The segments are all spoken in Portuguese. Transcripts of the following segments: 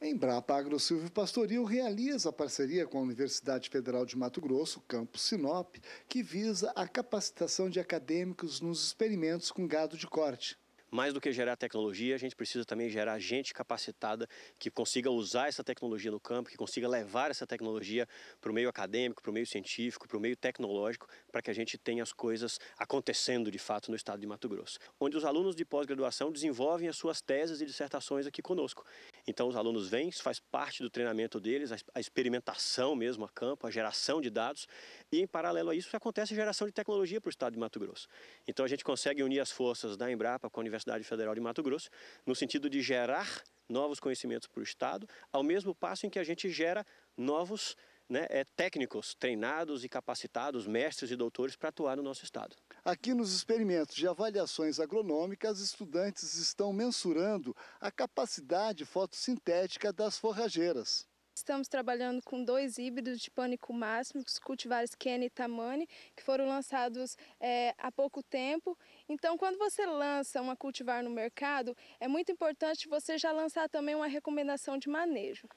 Embrapa AgroSilvio Pastoril realiza a parceria com a Universidade Federal de Mato Grosso, campus Sinop, que visa a capacitação de acadêmicos nos experimentos com gado de corte mais do que gerar tecnologia, a gente precisa também gerar gente capacitada que consiga usar essa tecnologia no campo, que consiga levar essa tecnologia para o meio acadêmico, para o meio científico, para o meio tecnológico, para que a gente tenha as coisas acontecendo de fato no estado de Mato Grosso, onde os alunos de pós-graduação desenvolvem as suas teses e dissertações aqui conosco. Então os alunos vêm, isso faz parte do treinamento deles, a experimentação mesmo a campo, a geração de dados, e em paralelo a isso acontece a geração de tecnologia para o estado de Mato Grosso. Então a gente consegue unir as forças da Embrapa com a Universidade Universidade Federal de Mato Grosso, no sentido de gerar novos conhecimentos para o Estado, ao mesmo passo em que a gente gera novos né, é, técnicos treinados e capacitados, mestres e doutores, para atuar no nosso Estado. Aqui nos experimentos de avaliações agronômicas, estudantes estão mensurando a capacidade fotossintética das forrageiras. Estamos trabalhando com dois híbridos de pânico máximo, os cultivares Kenny e Tamani, que foram lançados é, há pouco tempo. Então, quando você lança uma cultivar no mercado, é muito importante você já lançar também uma recomendação de manejo.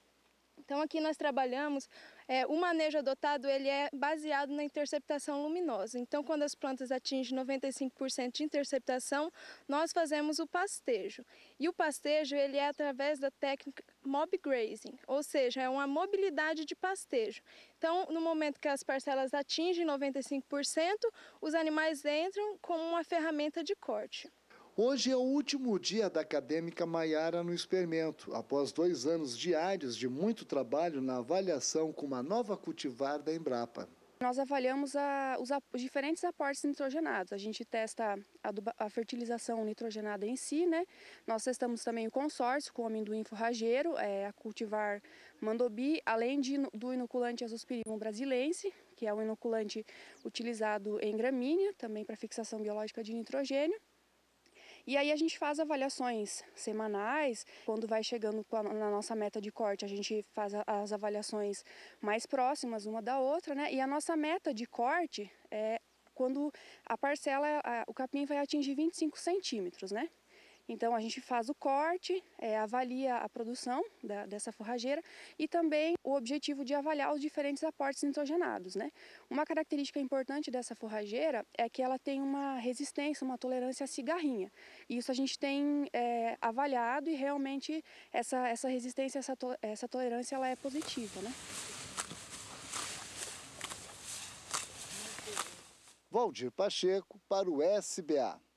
Então aqui nós trabalhamos, é, o manejo adotado ele é baseado na interceptação luminosa. Então quando as plantas atingem 95% de interceptação, nós fazemos o pastejo. E o pastejo ele é através da técnica mob grazing, ou seja, é uma mobilidade de pastejo. Então no momento que as parcelas atingem 95%, os animais entram como uma ferramenta de corte. Hoje é o último dia da acadêmica Maiara no experimento, após dois anos diários de muito trabalho na avaliação com uma nova cultivar da Embrapa. Nós avaliamos a, os, a, os, diferentes aportes nitrogenados. A gente testa a, a, fertilização nitrogenada em si, né? Nós testamos também o consórcio com o amendoim forrageiro, é, a cultivar mandobi, além de, do inoculante azospirillum brasilense, que é um inoculante utilizado em gramínea, também para fixação biológica de nitrogênio. E aí a gente faz avaliações semanais. Quando vai chegando na nossa meta de corte, a gente faz as avaliações mais próximas uma da outra, né? E a nossa meta de corte é quando a parcela, a, o capim vai atingir 25 centímetros, né? Então a gente faz o corte, é, avalia a produção da, dessa forrageira e também o objetivo de avaliar os diferentes aportes nitrogenados. Né? Uma característica importante dessa forrageira é que ela tem uma resistência, uma tolerância à cigarrinha. Isso a gente tem é, avaliado e realmente essa, essa resistência, essa, to, essa tolerância ela é positiva. Né? Valdir Pacheco para o SBA.